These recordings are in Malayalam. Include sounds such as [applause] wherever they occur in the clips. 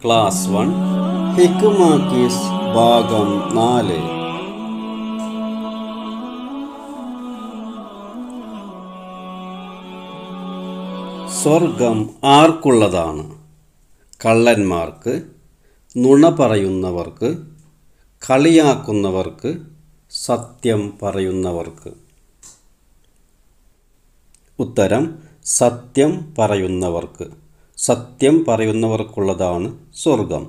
ക്ലാസ് വൺ ഹിക്കുമാക്കീസ് ഭാഗം നാല് സ്വർഗം ആർക്കുള്ളതാണ് കള്ളന്മാർക്ക് നുണ പറയുന്നവർക്ക് കളിയാക്കുന്നവർക്ക് സത്യം പറയുന്നവർക്ക് ഉത്തരം സത്യം പറയുന്നവർക്ക് സത്യം പറയുന്നവർക്കുള്ളതാണ് സ്വർഗം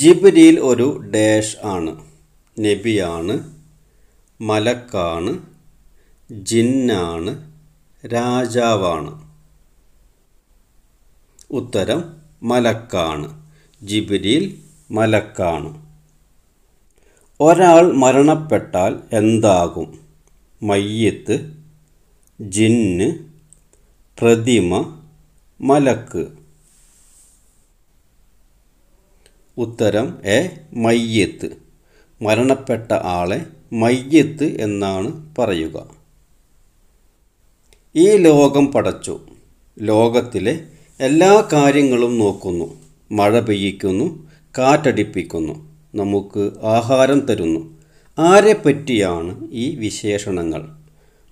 ജിബ്രീൽ ഒരു ഡാഷ് ആണ് നബിയാണ് മലക്കാണ് ജിന്നാണ് രാജാവാണ് ഉത്തരം മലക്കാണ് ജിബിരിയിൽ മലക്കാണ് ഒരാൾ മരണപ്പെട്ടാൽ എന്താകും മയ്യത്ത് ജിന്ന് പ്രതിമ മലക്ക് ഉത്തരം എ മയ്യത്ത് മരണപ്പെട്ട ആളെ മയ്യത്ത് എന്നാണ് പറയുക ഈ ലോകം പടച്ചു ലോകത്തിലെ എല്ലാ കാര്യങ്ങളും നോക്കുന്നു മഴ പെയ്യിക്കുന്നു കാറ്റടിപ്പിക്കുന്നു നമുക്ക് ആഹാരം തരുന്നു ആരെപ്പറ്റിയാണ് ഈ വിശേഷണങ്ങൾ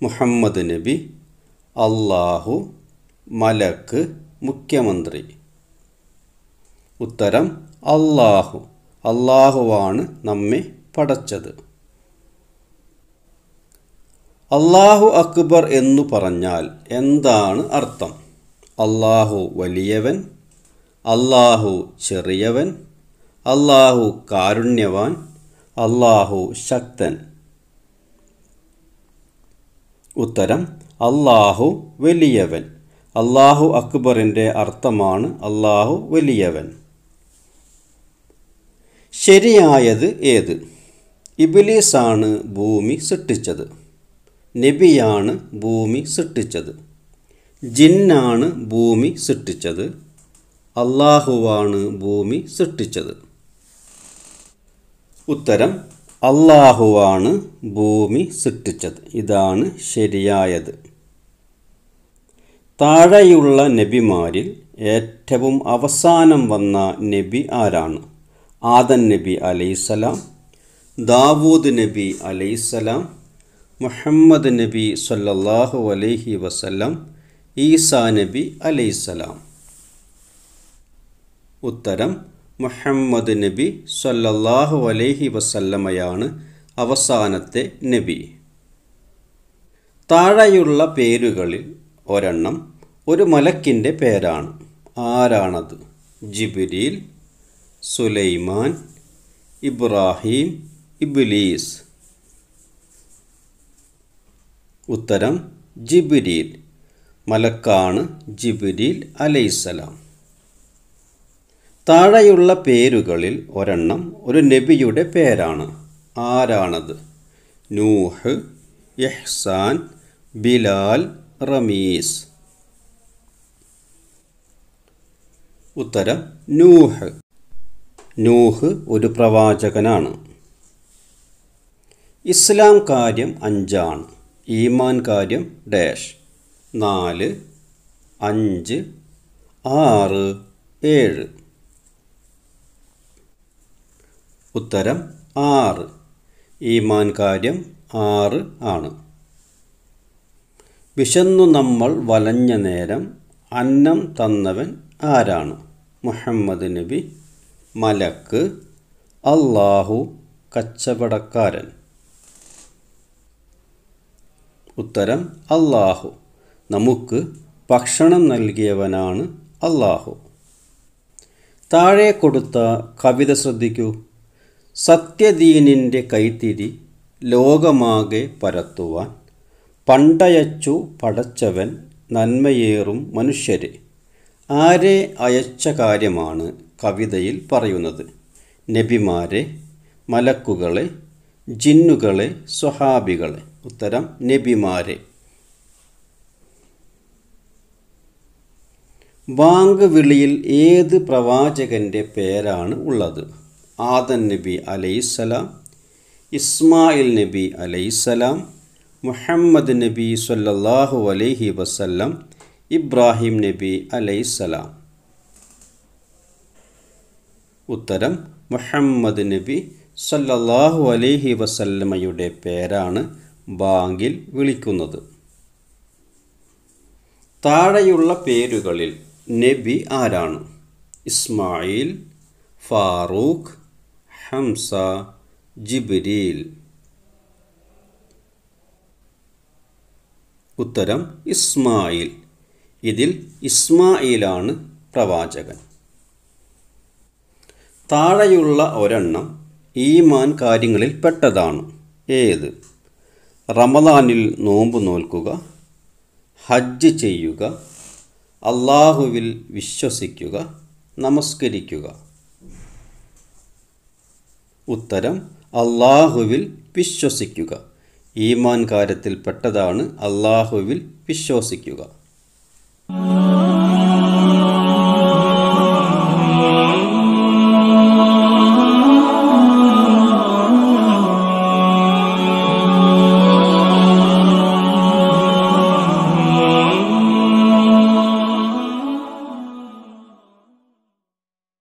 മുഹമ്മദ് നബി അള്ളാഹു മലക്ക് മുഖ്യമന്ത്രി ഉത്തരം അള്ളാഹു അള്ളാഹുവാണ് നമ്മെ പടച്ചത് അള്ളാഹു അക്ബർ എന്നു പറഞ്ഞാൽ എന്താണ് അർത്ഥം അള്ളാഹു വലിയവൻ അള്ളാഹു ചെറിയവൻ അള്ളാഹു കാരുണ്യവാൻ അള്ളാഹു ശക്തൻ ഉത്തരം അള്ളാഹു വലിയവൻ അള്ളാഹു അക്ബറിൻ്റെ അർത്ഥമാണ് അള്ളാഹു വലിയവൻ ശരിയായത് ഏത് ഇബിലീസാണ് ഭൂമി സൃഷ്ടിച്ചത് നബിയാണ് ഭൂമി സൃഷ്ടിച്ചത് ജിന്നാണ് ഭൂമി സൃഷ്ടിച്ചത് അള്ളാഹുവാണ് ഭൂമി സൃഷ്ടിച്ചത് ഉത്തരം അള്ളാഹുവാണ് ഭൂമി സൃഷ്ടിച്ചത് ഇതാണ് ശരിയായത് താഴെയുള്ള നബിമാരിൽ ഏറ്റവും അവസാനം വന്ന നബി ആരാണ് ആദൻ നബി അലൈസലാം ദാവൂദ് നബി അലൈസലാം മുഹമ്മദ് നബി സല്ലാഹു അലൈഹി വസല്ലം ഈസാ നബി അലൈസലാം ഉത്തരം മുഹമ്മദ് നബി സല്ലാഹു അലൈഹി വസല്ലമയാണ് അവസാനത്തെ നബി താഴെയുള്ള പേരുകളിൽ ഒരെണ്ണം ഒരു മലക്കിൻ്റെ പേരാണ് ആരാണത് ജിബിരിൽ സുലൈമാൻ ഇബ്രാഹിം ഇബിലീസ് ഉത്തരം ജിബിരിൽ മലക്കാണ് ജിബിരിൽ അലൈസലാം താഴെയുള്ള പേരുകളിൽ ഒരെണ്ണം ഒരു നബിയുടെ പേരാണ് ആരാണത് നൂഹ് എഹ്സാൻ ബിലാൽ റമീസ് ഉത്തരം നൂഹ് നൂഹ് ഒരു പ്രവാചകനാണ് ഇസ്ലാം കാര്യം അഞ്ചാണ് ഈമാൻ കാര്യം ഡാഷ് നാല് അഞ്ച് ആറ് ഏഴ് ഉത്തരം ആറ് ഈമാൻ കാര്യം ആറ് ആണ് വിശന്നു നമ്മൾ വലഞ്ഞ നേരം അന്നം തന്നവൻ ആരാണ് മുഹമ്മദ് നബി മലക്ക് അള്ളാഹു കച്ചവടക്കാരൻ ഉത്തരം അള്ളാഹു നമുക്ക് ഭക്ഷണം നൽകിയവനാണ് അള്ളാഹു താഴെ കൊടുത്ത കവിത ശ്രദ്ധിക്കൂ സത്യദീനിൻ്റെ കൈത്തിരി ലോകമാകെ പരത്തുവാൻ പണ്ടയച്ചു പടച്ചവൻ നന്മയേറും മനുഷ്യരെ ആരെ അയച്ച കാര്യമാണ് കവിതയിൽ പറയുന്നത് നബിമാരെ മലക്കുകളെ ജിന്നുകളെ സ്വഹാബികളെ ഉത്തരം നബിമാരെ വാങ് വിളിയിൽ ഏത് പ്രവാചകൻ്റെ പേരാണ് ഉള്ളത് ആദൻ നബി അലൈസലാം ഇസ്മായിൽ നബി അലൈസലാം മുഹമ്മദ് നബി സല്ലാഹു അലൈഹി വസല്ലം ഇബ്രാഹിം നബി അലൈസലാം ഉത്തരം മുഹമ്മദ് നബി സല്ലല്ലാഹു അലൈഹി വസല്ലമയുടെ പേരാണ് ബാങ്കിൽ വിളിക്കുന്നത് താഴെയുള്ള പേരുകളിൽ നബി ആരാണ് ഇസ്മായിൽ ഫാറൂഖ് ഹംസ ജിബ്രീൽ ഉത്തരം ഇസ്മായിൽ ഇതിൽ ഇസ്മായിലാണ് പ്രവാചകൻ താഴെയുള്ള ഒരെണ്ണം ഈമാൻ കാര്യങ്ങളിൽ പെട്ടതാണ് ഏത് റമദാനിൽ നോമ്പ് നോൽക്കുക ഹജ്ജ് ചെയ്യുക അള്ളാഹുവിൽ വിശ്വസിക്കുക നമസ്കരിക്കുക ഉത്തരം അള്ളാഹുവിൽ വിശ്വസിക്കുക ഈമാൻ കാര്യത്തിൽ പെട്ടതാണ് അള്ളാഹുവിൽ വിശ്വസിക്കുക Oh. [laughs]